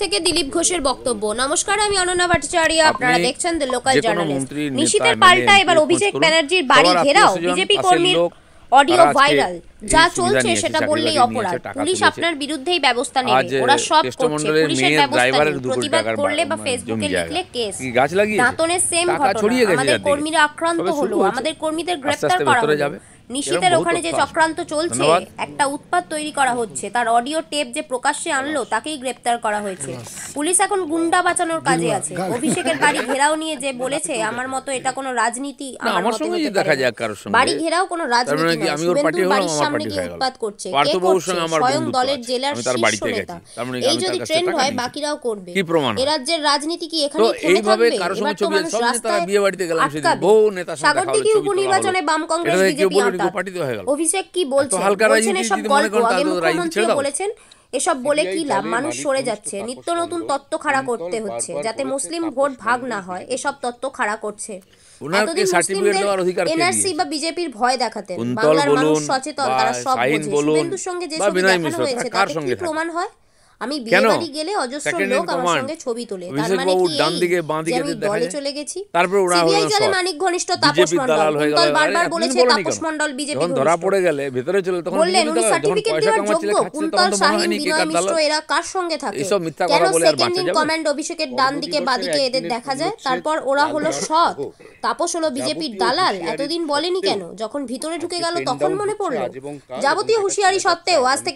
থেকে দিলীপ ঘোষের বক্তব্য নমস্কার আমি অনন্যা ভট্টাচার্য আপনারা দেখছেন দ্য লোকাল জার্নালিস্ট নিশিতের পাল্টা এবার অভিষেক ব্যানার্জির বাড়ি ঘেরাও বিজেপি কর্মীর অডিও ভাইরাল যা চলছে সেটা বললেই অপরাধ পুলিশ আপনার বিরুদ্ধেই ব্যবস্থা নেবে ওরা সব করছে পুলিশের ব্যবস্থা নেই প্রতিবাদ করলে বা ফেসবুকে লিখলে কেস দাঁতনের সেম ঘটনা আমাদের কর্মীরা আক্রান্ত হলো আমাদের কর্মীদের গ্রেফতার করা হলো নিশীতের ওখানে যে চক্রান্ত চলছে একটা উৎপাত তৈরি করা হচ্ছে তার অডিও টেপ যে প্রকাশ্যে আনলো তাকেই গ্রেপ্তার করা হয়েছে পুলিশ এখন গুন্ডা বাঁচানোর কাজে আছে অভিষেকের বাড়ি ঘেরাও নিয়ে যে বলেছে আমার মতো এটা কোনো রাজনীতি আমার বাড়ি ঘেরাও কোনো মানে রাজনীতি উৎপাত করছে স্বয়ং দলের জেলার শীর্ষ নেতা মানে এই যদি ট্রেন্ড হয় বাকিরাও করবে কি প্রমাণ এ রাজ্যের রাজনীতি কি এখানে থেমে থাকবে এবার তো মানুষ রাস্তায় বিয়ে বাড়িতে গেলাম সেদিন বহু নেতা সাগর উপনির্বাচনে বাম কংগ্রেস বিজেপি অভিষেক কি বলছেন এসব গল্প আগে মুখ্যমন্ত্রী বলেছেন এসব বলে কি লাভ মানুষ সরে যাচ্ছে নিত্য নতুন তত্ত্ব খাড়া করতে হচ্ছে যাতে মুসলিম ভোট ভাগ না হয় এসব তত্ত্ব খাড়া করছে বা বিজেপির ভয় দেখাতেন বাংলার সচেতন তারা সব বোঝে সঙ্গে যেসব দেখানো হয়েছে প্রমাণ হয় আমি বিয়ে বাড়ি গেলে অজস্র লোক আমার সঙ্গে ছবি তোলে তার মানে কি আমি দলে চলে গেছি তারপর ওরা সিবিআই জানে মানিক ঘনিষ্ঠ তাপস মণ্ডল বারবার বলেছে তাপস মণ্ডল বিজেপি যখন ধরা পড়ে গেলে চলে তখন বললেন উনি সার্টিফিকেট দেওয়ার যোগ্য কুন্তল শাহিন বিনয় মিশ্র এরা কার সঙ্গে থাকে এসব মিথ্যা কথা বলে আর বাঁচা যাবে কমান্ড অভিষেকের ডান দিকে বাঁ দিকে এদের দেখা যায় তারপর ওরা হলো সৎ তাপস হলো বিজেপির দালাল এতদিন বলেনি কেন যখন ভিতরে ঢুকে গেল তখন মনে পড়লো যাবতীয় হুঁশিয়ারি সত্ত্বেও আজ থেকে